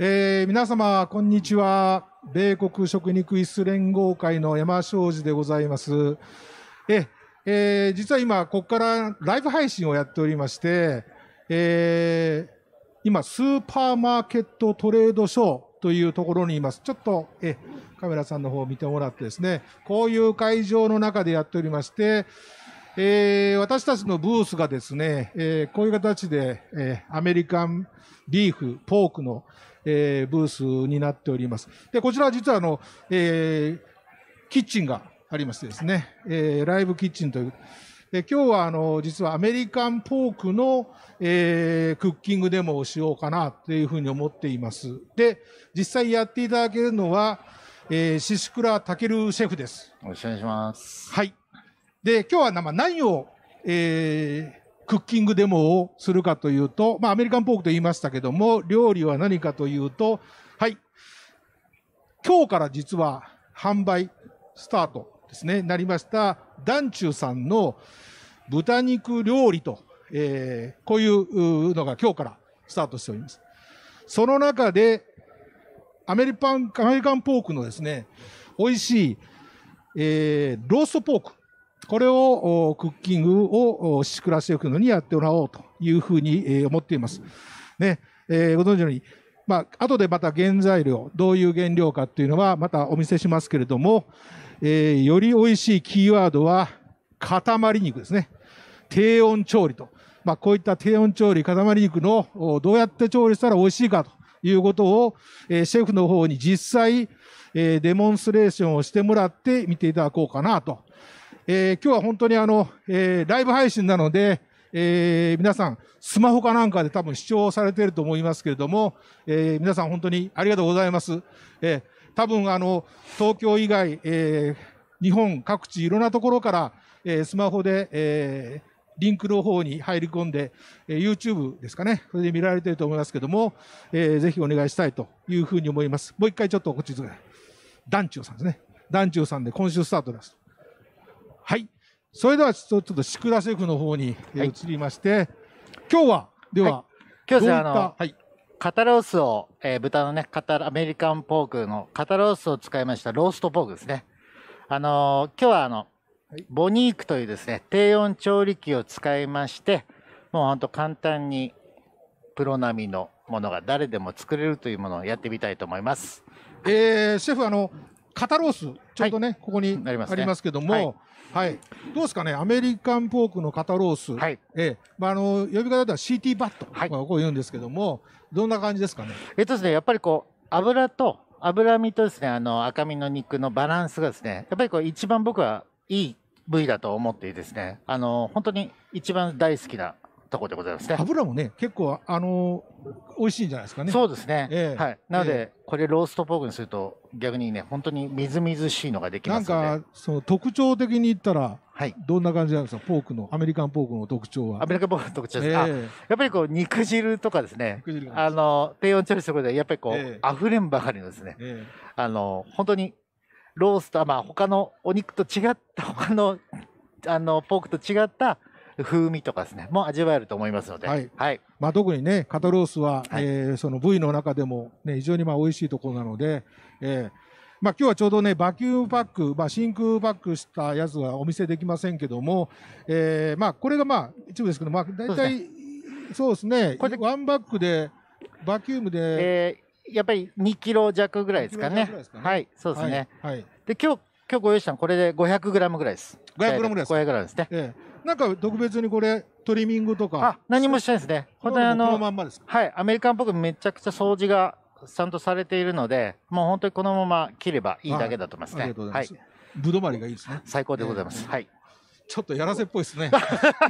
えー、皆様、こんにちは。米国食肉イス連合会の山庄司でございます。え、えー、実は今、ここからライブ配信をやっておりまして、えー、今、スーパーマーケットトレードショーというところにいます。ちょっと、え、カメラさんの方を見てもらってですね、こういう会場の中でやっておりまして、えー、私たちのブースがですね、えー、こういう形で、えー、アメリカンビーフ、ポークの、えー、ブースになっております。で、こちらは実はあの、えー、キッチンがありましてですね、えー、ライブキッチンという、で今日はあの実はアメリカンポークの、えー、クッキングデモをしようかなというふうに思っています。で、実際やっていただけるのは、えー、シスクラタケルシェフです。よろしくお願いします。はい。で、今日は何を、えクッキングデモをするかというと、まあ、アメリカンポークと言いましたけども、料理は何かというと、はい、今日から実は販売スタートですね、なりました、ダンチューさんの豚肉料理と、えー、こういうのが今日からスタートしております。その中で、アメリカン、アメリカンポークのですね、美味しい、えー、ローストポーク。これをクッキングをくらしていくのにやってもらおうというふうに思っています。ね、えー、ご存知のように、まあ後でまた原材料、どういう原料かっていうのはまたお見せしますけれども、えー、より美味しいキーワードは塊肉ですね。低温調理と。まあ、こういった低温調理、塊肉のどうやって調理したら美味しいかということを、えー、シェフの方に実際、えデモンストレーションをしてもらって見ていただこうかなとえー、今日は本当にあの、えー、ライブ配信なので、えー、皆さん、スマホかなんかで多分視聴されていると思いますけれども、えー、皆さん本当にありがとうございます。えー、多分あの、東京以外、えー、日本各地いろんなところから、えー、スマホで、えー、リンクの方に入り込んで、えー、YouTube ですかね、それで見られていると思いますけども、えー、ぜひお願いしたいというふうに思います。もう一回ちょっとこっちです団長さんですね。団長さんで今週スタートです。はい。それではちょっと宿田シェフの方に移りまして、はい、今日は、では、はい、今日はあの、はい、肩ロースを、えー、豚のね、肩、アメリカンポークの肩ロースを使いましたローストポークですね。あのー、今日はあの、ボニークというですね、低温調理器を使いまして、もうほんと簡単にプロ並みのものが誰でも作れるというものをやってみたいと思います。えー、シェフ、あの、肩ロース、ちょうとね、ここにありますけども、はい、どうですかね、アメリカンポークの肩ロース、はい、ええ、まあ、あの、呼び方では CT バット、はい、こう言うんですけども、どんな感じですかね。えっとですね、やっぱりこう、油と、脂身とですね、あの、赤身の肉のバランスがですね、やっぱりこう、一番僕はいい部位だと思ってですね、あの、本当に一番大好きなところでございますね。油もね、結構、あのー、美味しいんじゃないですかね。そうですね。えー、はい。なので、えー、これローストポークにすると、逆にね、本当にみずみずしいのができますなんか、その特徴的に言ったら、はい、どんな感じなんですか、ポークの、アメリカンポークの特徴は。アメリカンポークの特徴ですか、えー、やっぱりこう、肉汁とかですね、あの、低温調理することで、やっぱりこう、えー、溢れんばかりのですね、えー、あの、本当に、ロースとまあ、他のお肉と違った、他の、あの、ポークと違った、風味とかですね、もう味わえると思いますので。はい。はい、まあ、特にね、肩ロースは、はい、えー、その部位の中でも、ね、非常にまあ美味しいところなので、えー、まあ、今日はちょうどね、バキュームパック、まあ、真空パックしたやつはお見せできませんけども、えー、まあ、これがまあ、一部ですけど、まあ、大体、そうですね、すねこれワンバックで、バキュームで、えー、やっぱり2キロ弱ぐらいですかね。かねはい、そうですね。はい。はい、で、今日、今日ご用意したのこれで500グラムぐらいです。500グラムぐらいです。500グラムですね。ええなんか特別にこれ、トリミングとか。何もしてないですね。本当にあの、のまはい、アメリカンっぽくめちゃくちゃ掃除がちゃんとされているので、もう本当にこのまま切ればいいだけだと思いますね。はい、ありがとうございます。はい、ぶどまりがいいですね。最高でございます。はい。ちょっとやらせっぽいですね。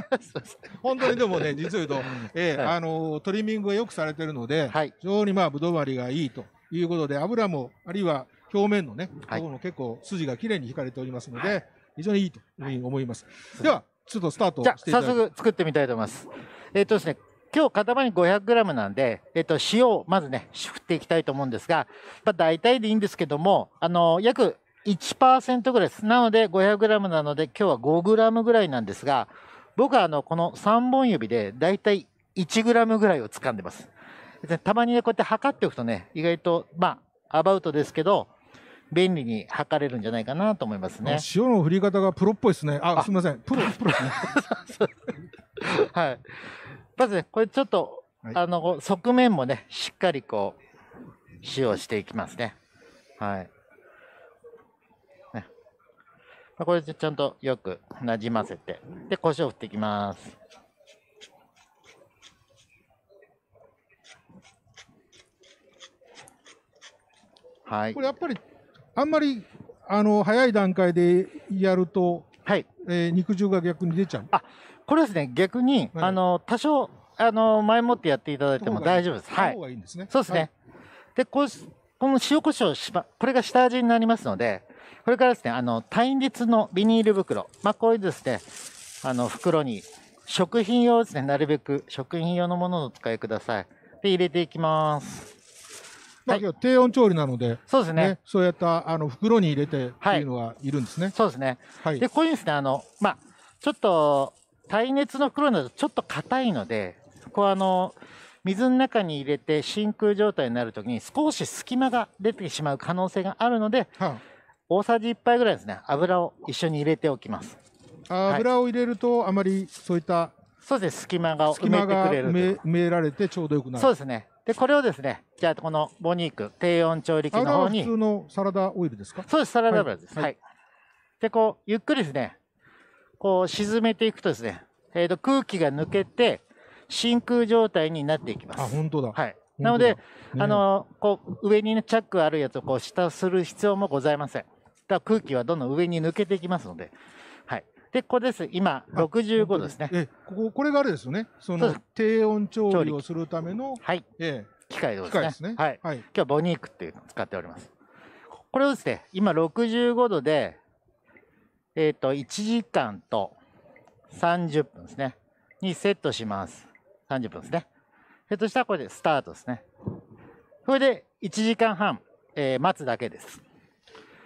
本当にでもね、実を言うと、えー、あのトリミングがよくされてるので、はい、非常にまあぶどまりがいいということで、油もあるいは表面のね、はい、ここも結構筋がきれいに引かれておりますので、非常にいいというふうに思います。ではちょっとスタートじゃあ、早速作ってみたいと思います。えっ、ー、とですね、今日塊に 500g なんで、えっ、ー、と、塩をまずね、振っていきたいと思うんですが、まあ、大体でいいんですけども、あの、約1%ぐらいです。なので 500g なので、今日は 5g ぐらいなんですが、僕はあの、この3本指で大体 1g ぐらいを掴んでます。たまにね、こうやって測っておくとね、意外と、まあ、アバウトですけど、便利に測れるんじゃないかなと思いますね。塩の振り方がプロっぽいですね。あ、あすみません。プロ、プロ、ね。はい。まずね、これちょっと、はい、あの、側面もね、しっかりこう、使用していきますね。はい。ね、これでちゃんとよくなじませて、で、胡椒振っていきます。はい。これやっぱりあんまりあの早い段階でやると、はいえー、肉汁が逆に出ちゃうあこれですね、逆に、はい、あの多少あの前もってやっていただいても大丈夫です。はい、いですね、そうですね。はい、でこうこの塩コショウし、ま、これが下味になりますので、これからですね、あの、耐熱のビニール袋、まあ、こういうですね、あの、袋に、食品用ですね、なるべく食品用のものをお使いください。で、入れていきます。まあ、低温調理なので、そうですね。ねそうやったあの袋に入れてっていうのはいるんですね。はい、そうですね。はい、で、こういうですね、あの、まあ、ちょっと耐熱の袋だとちょっと硬いので、こあの、水の中に入れて真空状態になるときに少し隙間が出てしまう可能性があるので、はあ、大さじ1杯ぐらいですね、油を一緒に入れておきます。油を入れると、あまりそういったそうです、隙間が埋めてくれる埋められてちょうどよくなる。そうですね。で、これをですね、じゃあこのボニーク、低温調理器の方に。普通のサラダオイルですかそうです、サラダオイルです、はい。はい。で、こう、ゆっくりですね、こう沈めていくとですね、えー、と空気が抜けて、真空状態になっていきます。あ、本当だ。はい。なので、ね、あの、こう、上にね、チャックあるやつをこう、下する必要もございません。だ空気はどんどん上に抜けていきますので、で、ここです。今、65ですね。えここ、これがあれですよね。その、低温調理をするための、はい。ええ、機械です、ね、ね。はい。はい、今日はボニークっていうのを使っております。これをですね、今65度で、えっ、ー、と、1時間と30分ですね。にセットします。30分ですね。セットしたらこれでスタートですね。これで1時間半、えー、待つだけです。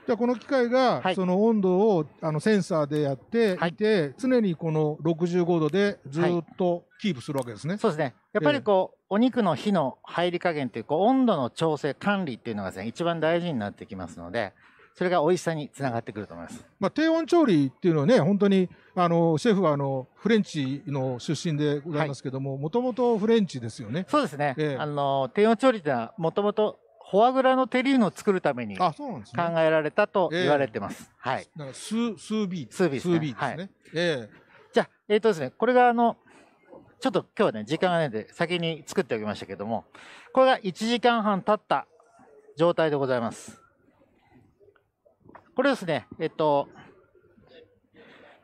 じゃあこの機械が、その温度をあのセンサーでやっていて、はい、常にこの65度でずっとキープするわけですね。はい、そうですね。やっぱりこう、えー、お肉の火の入り加減っていうこう温度の調整管理っていうのがですね一番大事になってきますので。それが美味しさにつながってくると思います。まあ、低温調理っていうのはね、本当に、あの、シェフは、あの、フレンチの出身でございますけども、もともとフレンチですよね。そうですね。えー、あの、低温調理ってのは、もともとフォアグラのテリーヌを作るために考えられたと言われてます。すねえー、はい。か数、B。ですね。すね。はい、えー、じゃあ、えっ、ー、とですね、これがあの、ちょっと今日はね、時間がないので先に作っておきましたけども、これが1時間半経った状態でございます。これですね、えっと、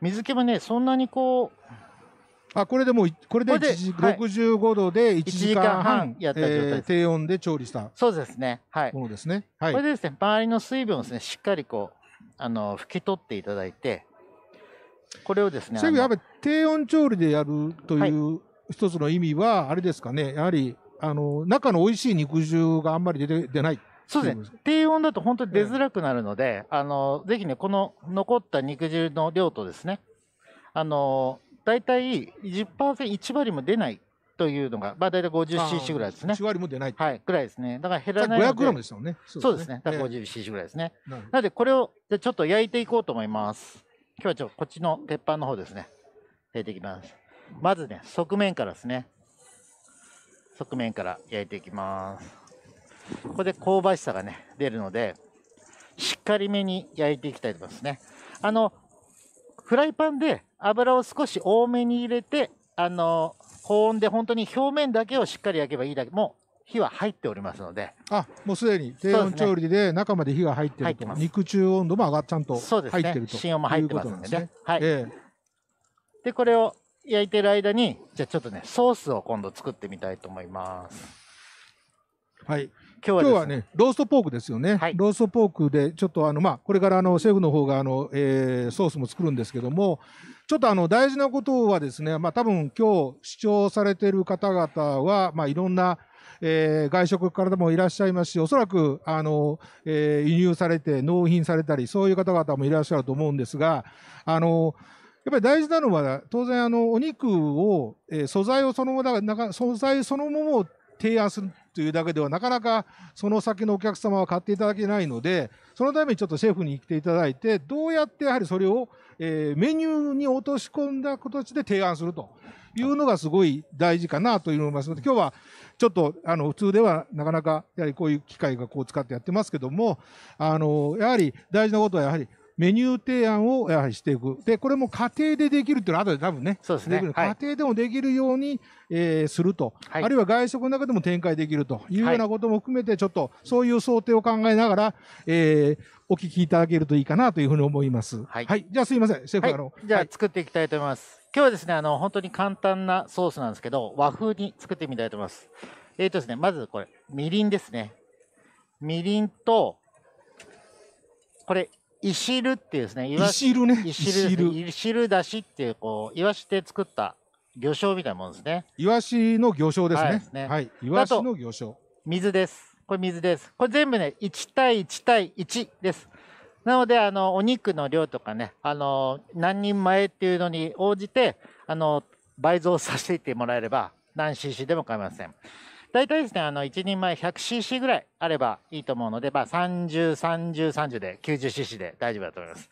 水気もね、そんなにこう、あこれでもうこれで65度で1時間半やった状態、えー、低温で調理したそうですねはいものですね、はい、これでですね周りの水分をですねしっかりこうあの拭き取っていただいてこれをですねやっぱり低温調理でやるという一つの意味はあれですかねやはりあの中の美味しい肉汁があんまり出て出ないそうですね。低温だと本当に出づらくなるので、えー、あの、ぜひね、この残った肉汁の量とですね、あの、大体10%、1割も出ないというのが、まあ、大体 50cc ぐらいですね。1割も出ない。はい、ぐらいですね。だから減らないので。500g ですよね。そうですね。すねだから 50cc ぐらいですね。なので、これをじゃちょっと焼いていこうと思います。今日はちょっとこっちの鉄板の方ですね。焼いていきます。まずね、側面からですね。側面から焼いていきます。ここで香ばしさがね、出るので、しっかりめに焼いていきたいと思いますね。あの、フライパンで油を少し多めに入れて、あの、高温で本当に表面だけをしっかり焼けばいいだけ、もう火は入っておりますので。あ、もうすでに低温調理で中まで火が入ってると。ね、肉中温度も上がっちゃんと入ってると。そうですね。芯温も入ってますんでね。はい、えで、これを焼いてる間に、じゃあちょっとね、ソースを今度作ってみたいと思います。はい。今日はね、ローストポークですよね。はい、ローストポークで、ちょっとあの、まあ、これからあの、シェフの方があの、えー、ソースも作るんですけども、ちょっとあの、大事なことはですね、まあ、多分今日視聴されてる方々は、まあ、いろんな、えー、外食からもいらっしゃいますし、おそらく、あの、えー、輸入されて、納品されたり、そういう方々もいらっしゃると思うんですが、あの、やっぱり大事なのは、当然、あの、お肉を、えー、素材をそのもの、素材そのものを提案するというだけでは、なかなかその先のお客様は買っていただけないので、そのためにちょっとシェフに来ていただいて、どうやってやはりそれを、えー、メニューに落とし込んだ形で提案するというのがすごい大事かなと思いますので、今日はちょっとあの普通ではなかなかやはりこういう機械がこう使ってやってますけども、あのやはり大事なことはやはりメニュー提案をやはりしていく。で、これも家庭でできるっていうのは後で多分ね、そうですね。家庭でもできるように、えー、すると、はい、あるいは外食の中でも展開できるというようなことも含めて、ちょっとそういう想定を考えながら、えー、お聞きいただけるといいかなというふうに思います。はい。はい、じゃあすいません、シェフ、はい、あの。じゃあ作っていきたいと思います。今日はですね、あの、本当に簡単なソースなんですけど、和風に作ってみたいと思います。えっ、ー、とですね、まずこれ、みりんですね。みりんと、これ、いしるっていうですね、いしるね。いしる。いしるだしっていう、こう、いわしで作った魚醤みたいなもんですね。いわしの魚醤ですね。はい、ねはい、いわしの魚醤。水です。これ水です。これ全部ね、1対1対1です。なので、あの、お肉の量とかね、あの、何人前っていうのに応じて、あの、倍増させていってもらえれば、何 cc でも構いません。大体ですね、あの、1人前 100cc ぐらいあればいいと思うので、まあ、30、30、30で 90cc で大丈夫だと思います。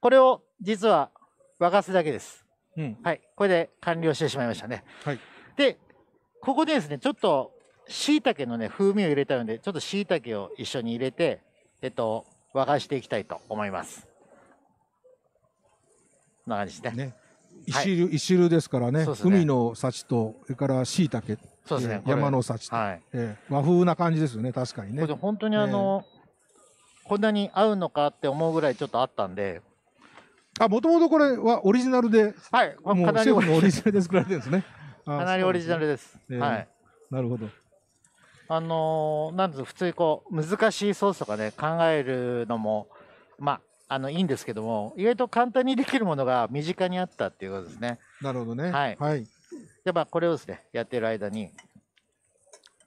これを実は沸かすだけです。うん。はい。これで完了してしまいましたね。はい。で、ここでですね、ちょっと、椎茸のね、風味を入れたので、ちょっと椎茸を一緒に入れて、えっと、沸かしていきたいと思います。こんな感じですね。ね石類、一種ですからね、ね海の幸と、それからしいたけ。そうですね。山の幸と、はいえー、和風な感じですよね、確かにね。本当にあの、えー、こんなに合うのかって思うぐらいちょっとあったんで。あ、もともとこれはオリジナルで。はい、かなりオリジナルで作られてるんですね。かなりオリジナルです。えー、はい。なるほど。あのー、なんつう普通にこう、難しいソースとかね、考えるのも、まあ、あのいいんですけども、意外と簡単にできるものが身近にあったっていうことですね。なるほどね。はい。はい、やっぱこれをですね、やってる間に、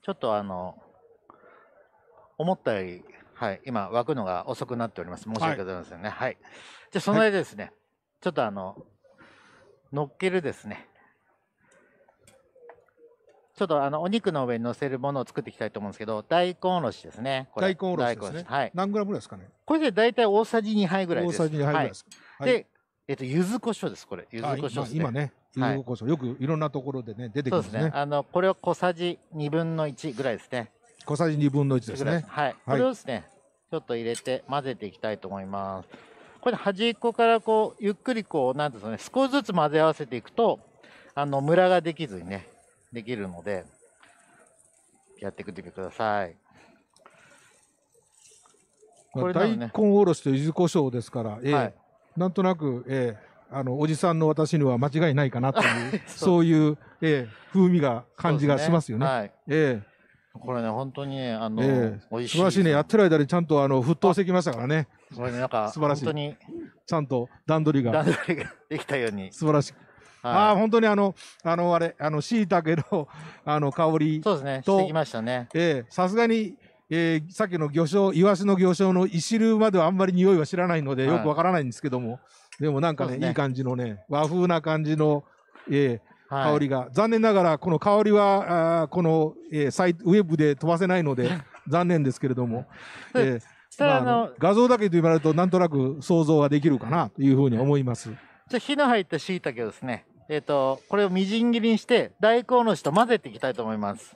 ちょっとあの、思ったより、はい、今、沸くのが遅くなっております。申し訳ございませんね。はい。はい、じゃあ、その間ですね、はい、ちょっとあの、乗っけるですね、ちょっとあのお肉の上に乗せるものを作っていきたいと思うんですけど、大根おろしですね。大根おろしですね。はい。何グラムぐらいですかね。これで大体大さじ2杯ぐらいです。大さじ2杯ぐらいです。はい、で、えっと、柚子胡椒です、これ。柚子胡椒です、ね、今ね、柚子胡椒、よくいろんなところでね、出てきますね。そうですね。あの、これを小さじ2分の1ぐらいですね。小さじ2分の1ですね。はい。これをですね、ちょっと入れて混ぜていきたいと思います。これ端っこからこう、ゆっくりこう、なんですかね、少しずつ混ぜ合わせていくと、あの、ムラができずにね、できるので、やってくみてください。これ、大根おろしと柚子胡椒ですから、はい、えー、なんとなく、えー、あのおじさんの私には間違いないかなという そういう、えー、風味が感じがしますよね。ねはい、えーこれね、本当に、ね、あの、えー、美味しい。素晴らしいね。やってる間にちゃんと、あの、沸騰してきましたからね。これね、なんか、素晴らしい。本当に。ちゃんと段取りが。段取りができたように。素晴らしああ、本当にあの、あの、あれ、あの、椎茸の、あの、香りと。そうですね。してきましたね。ええさすがに、えー、さっきの魚醤、イワシの魚醤のいしるまではあんまり匂いは知らないので、よくわからないんですけども、はい、でもなんかね、ねいい感じのね、和風な感じの、えー、はい、香りが。残念ながら、この香りは、あこの、えー、サイウェブで飛ばせないので、残念ですけれども。えーただ、まあ、あの、画像だけと言われると、なんとなく想像はできるかなというふうに思います。じゃ火の入った椎茸けですね、えっ、ー、と、これをみじん切りにして、大根おろしと混ぜていきたいと思います。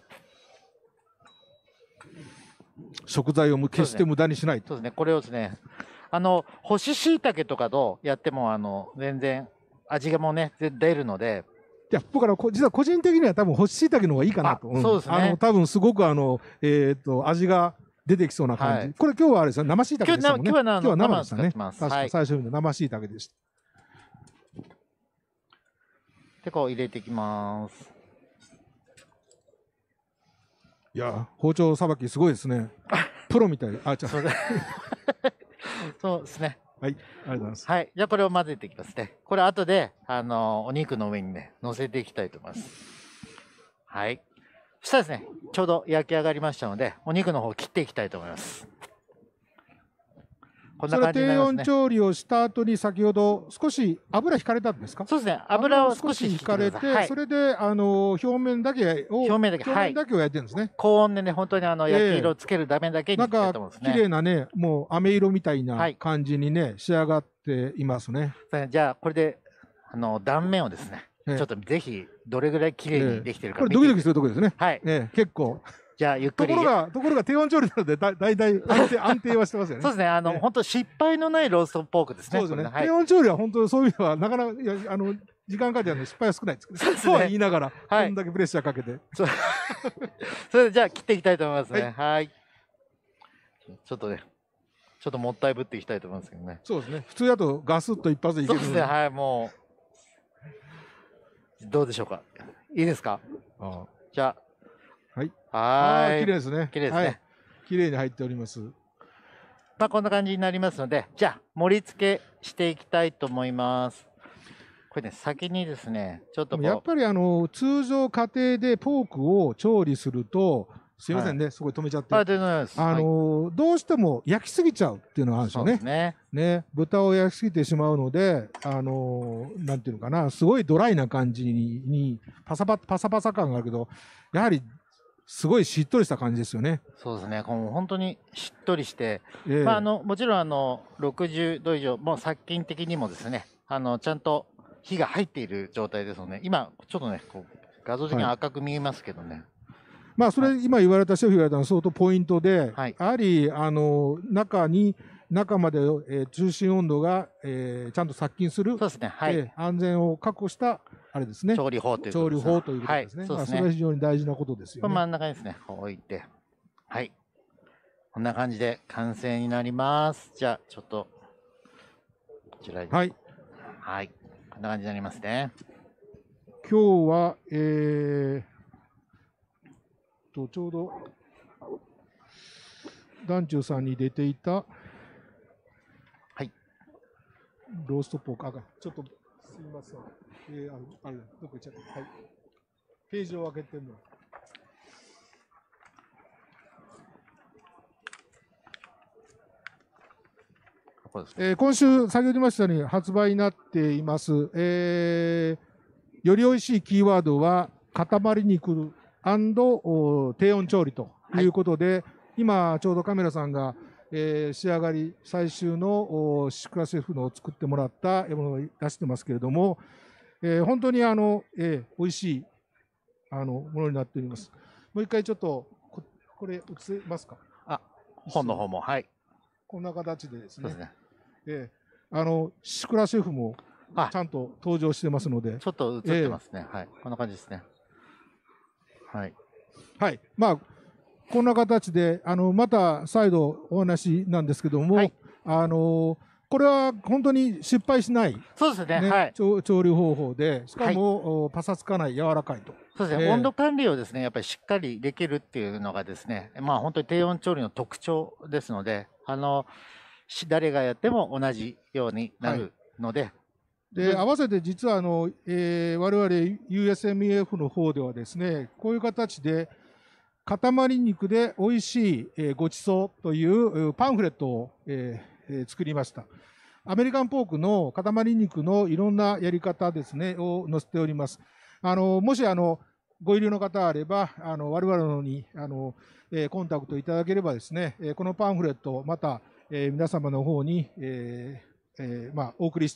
食材を決して無駄にしない。そうですね、すねこれをですね、あの、干し椎茸とかとやっても、あの、全然味がもうね、出るので、いや、僕ら、実は個人的には多分、干し椎茸の方がいいかなと。そうですね。あの、多分、すごく、あの、えっ、ー、と、味が出てきそうな感じ。はい、これ、今日はあれです生椎茸でしたもんね。今日は生でしたね。確か、最初の生椎茸でした。結構入れていきます。いや、包丁さばきすごいですね。プロみたい。あ、じゃ。そうですね。はい、ありがとうございます。はい、じゃこれを混ぜていきますね。これ後で、あの、お肉の上にね、乗せていきたいと思います。はい。そしたらですね、ちょうど焼き上がりましたので、お肉の方切っていきたいと思います。こんな感じになります、ね、低温調理をした後に先ほど少し油引かれたんですかそうですね。油を少し引かれて、はい、それで、あの、表面だけを、表面だけ、表面だけを焼いてるんですね。はい、高温でね、本当にあの、焼き色をつけるためだけに、ね、なんか、綺麗なね、もう飴色みたいな感じにね、はい、仕上がっていますね。じゃあ、これで、あの、断面をですね、ちょっとぜひ、どれぐらい綺麗にできてるかて、これドキドキするところですね。はい。ええ、結構。じゃあ、ゆっくり。ところが、ところが低温調理なので、だ大体安定、安定はしてますよね。そうですね。あの、本当失敗のないローストポークですね。そうですね。はい、低温調理は本当、そういう意味では、なかなか、いや、あの、時間かけての失敗は少ないですけど、そう、ね,、は言いながら、はい、こんだけプレッシャーかけて。そ それで、じゃあ、切っていきたいと思いますね。はい。はいちょっとね、ちょっともったいぶっていきたいと思いますけどね。そうですね。普通だと、ガスッと一発でいけるそうですね。はい、もう。どうでしょうか。いいですか。ああじゃあ。はい。はい。綺麗ですね。綺麗ですね。綺、は、麗、い、に入っております。まあ、こんな感じになりますので、じゃあ、盛り付けしていきたいと思います。これね、先にですね、ちょっとやっぱりあの、通常家庭でポークを調理すると、すいませんね、はい、そこ止めちゃって。あ、の、はい、どうしても焼きすぎちゃうっていうのはあるんですよね。ねね。豚を焼きすぎてしまうので、あの、なんていうのかな、すごいドライな感じに、パサパ、パサパサ感があるけど、やはりすごいしっとりした感じですよね。そうですね。こう本当にしっとりして、えー、まああのもちろんあの60度以上もう殺菌的にもですね、あのちゃんと火が入っている状態ですので、今ちょっとねこう画像的に赤く見えますけどね。はいまあ、それ、今言われた、シェフ言われたのは相当ポイントで、はい、やはり、あの、中に、中まで、えー、中心温度が、えー、ちゃんと殺菌する。そうですね。はい。安全を確保したあれですね。調理法という調理法ということですね。はい、そ、ね、それは非常に大事なことですよね。真ん中ですね。こう置いて。はい。こんな感じで完成になります。じゃあ、ちょっと、こちらに。はい。はい。こんな感じになりますね。今日は、えー、と、ちょうど、団中さんに出ていた、はい。ローストポーク、あ、ちょっと、すみません。えー、あの、あの、どか行っちゃった。はい。ページを開けても。えー、今週、先ほど言いましたように発売になっています、えー、より美味しいキーワードは、塊肉低温調理ということで、はい、今、ちょうどカメラさんが、えー、仕上がり、最終のシクラシェフのを作ってもらったものを出してますけれども、えー、本当にあの、えー、美味しいあのものになっております。もう一回ちょっとこ、これ映せますかあ、本の方も、はい。こんな形でですね。そ、ね、えー、あの、シクラシェフもちゃんと登場してますので。ちょっと映ってますね、えー、はい。こんな感じですね。はい。はい。まあ、こんな形で、あの、また再度お話なんですけども、はい、あのーこれは本当に失敗しない、そうですね、はい、調理方法で、しかも、はい、パサつかない、柔らかいと。そうですね、えー、温度管理をですね、やっぱりしっかりできるっていうのがですね、まあ本当に低温調理の特徴ですので、あの、誰がやっても同じようになるので、はいで、合わせて実はあの、えー、我々 USMEF の方ではですね、こういう形で、塊肉で美味しい、えー、ごちそうというパンフレットを、えー、え作りました。アメリカンポークの塊肉のいろんなやり方ですね、を載せております。あの、もしあの、ご入りの方あれば、あの、我々のに、あの、えコンタクトいただければですね、えこのパンフレット、また、え皆様の方に、えー、えー、まあ、お送り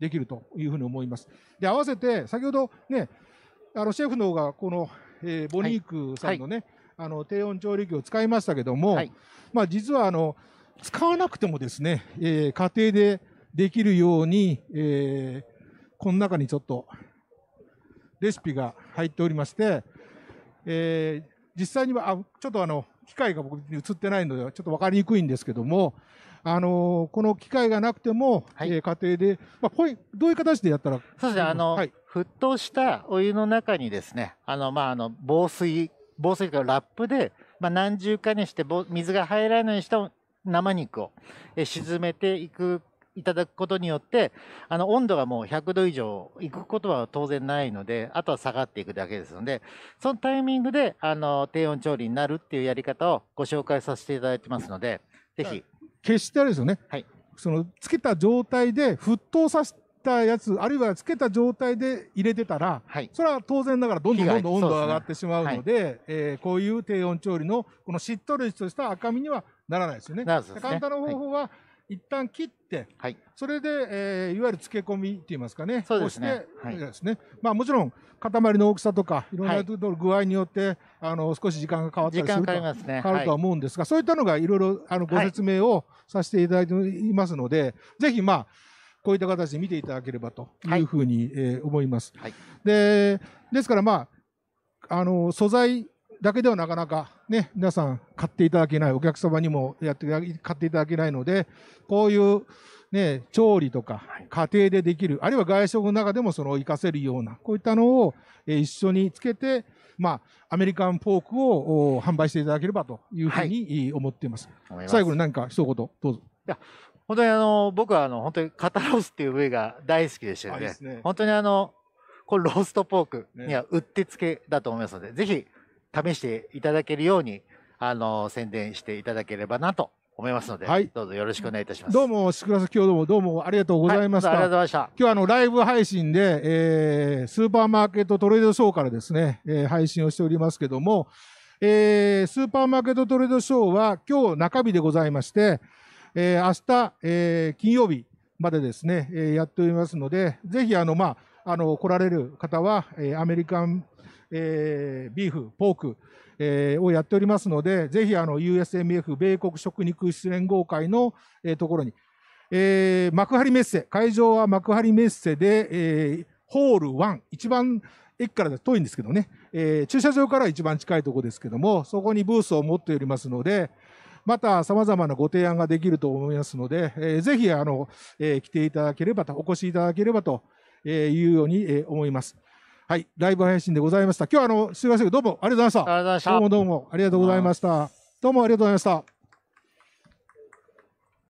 できるというふうに思います。で、合わせて、先ほどね、あの、シェフの方が、この、えー、ボニークさんのね、はいはい、あの、低温調理器を使いましたけども、はい、まあ、実は、あの、使わなくてもですね、えー、家庭でできるように、えー、この中にちょっとレシピが入っておりまして、えー、実際には、あ、ちょっとあの、機械が僕に映ってないので、ちょっとわかりにくいんですけども、あのー、この機械がなくても、はい、えー、家庭で、まあ、これ、どういう形でやったらそうですね、あの、はい、沸騰したお湯の中にですね、あの、まあ、あの、防水、防水かラップで、まあ、何重かにして、水が入らないようにした生肉を沈めていくいただくことによって、あの温度がもう100度以上いくことは当然ないので、あとは下がっていくだけですので、そのタイミングであの低温調理になるっていうやり方をご紹介させていただいてますので、ぜひ。決してあれですよね、はい、そのつけた状態で沸騰させたやつ、あるいはつけた状態で入れてたら、はい、それは当然ながらどんどんどんどん温度が上がってしまうので、でねはい、えー、こういう低温調理のこのしっとりとした赤身にはならないですよね。ね簡単な方法は、はい、一旦切って、はい、それで、えー、いわゆる漬け込みって言いますかね、そうですね。はい、すねまあ、もちろん、塊の大きさとか、いろんな具合によって、あの少し時間が変わったりすると変わ、ね,、るとは思うんですが、そういったのがいろいろあのご説明をさせていただいていますので、ぜひ、まあ、こういった形で見ていただければというふうに、えー、思います。でですから、まああの素材だけではなかなかね、皆さん買っていただけない、お客様にもやって買っていただけないので、こういうね、調理とか家庭でできる、あるいは外食の中でもその活かせるような、こういったのを一緒につけて、まあ、アメリカンポークを販売していただければというふうに思っています。はい、最後に何か一言どうぞ。いや本当にあの、僕はあの、本当に肩ロースっていう部位が大好きでしたの、ね、で、ね、本当にあの、これローストポークにはうってつけだと思いますので、ね、ぜひ試していただけるように、あの、宣伝していただければなと思いますので、はい、どうぞよろしくお願いいたします。どうも、志倉さん、今日どうもどうもありがとうございました。はい、ありがとうございました。今日あの、ライブ配信で、えー、スーパーマーケットトレードショーからですね、えー、配信をしておりますけども、えー、スーパーマーケットトレードショーは今日中日でございまして、えー、明日、えー、金曜日までですね、えー、やっておりますので、ぜひあの、まあ、あの、来られる方は、えー、アメリカンえー、ビーフ、ポーク、えー、をやっておりますので、ぜひあの USMF 米国食肉支連合会の、えー、ところに、えー、幕張メッセ、会場は幕張メッセで、えー、ホール1、一番駅から遠いんですけどね、えー、駐車場から一番近いところですけども、そこにブースを持っておりますので、またさまざまなご提案ができると思いますので、えー、ぜひあの、えー、来ていただければと、お越しいただければというように思います。はい、ライブ配信でございました。今日はあの、すみませんどうもありがとうございました。どうもどうもありがとうございました。どうもありがとうございました。